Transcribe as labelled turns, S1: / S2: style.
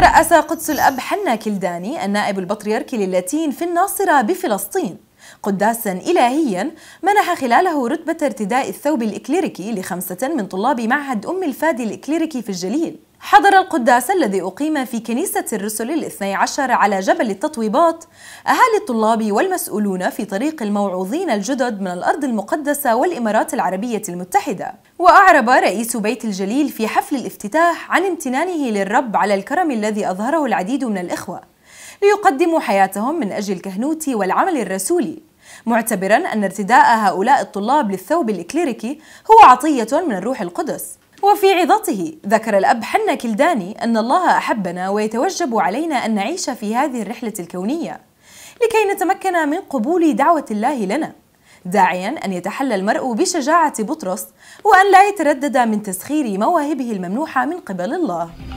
S1: ترأس قدس الأب حنا كلداني النائب البطريركي للاتين في الناصرة بفلسطين قداسا إلهيا منح خلاله رتبة ارتداء الثوب الإكليريكي لخمسة من طلاب معهد أم الفادي الإكليريكي في الجليل حضر القداس الذي أقيم في كنيسة الرسل الاثني عشر على جبل التطويبات أهالي الطلاب والمسؤولون في طريق الموعوظين الجدد من الأرض المقدسة والإمارات العربية المتحدة وأعرب رئيس بيت الجليل في حفل الافتتاح عن امتنانه للرب على الكرم الذي أظهره العديد من الإخوة ليقدموا حياتهم من أجل الكهنوت والعمل الرسولي معتبرا أن ارتداء هؤلاء الطلاب للثوب الإكليريكي هو عطية من الروح القدس وفي عظته ذكر الأب حنا كلداني أن الله أحبنا ويتوجب علينا أن نعيش في هذه الرحلة الكونية لكي نتمكن من قبول دعوة الله لنا داعيا أن يتحلى المرء بشجاعة بطرس وأن لا يتردد من تسخير مواهبه الممنوحة من قبل الله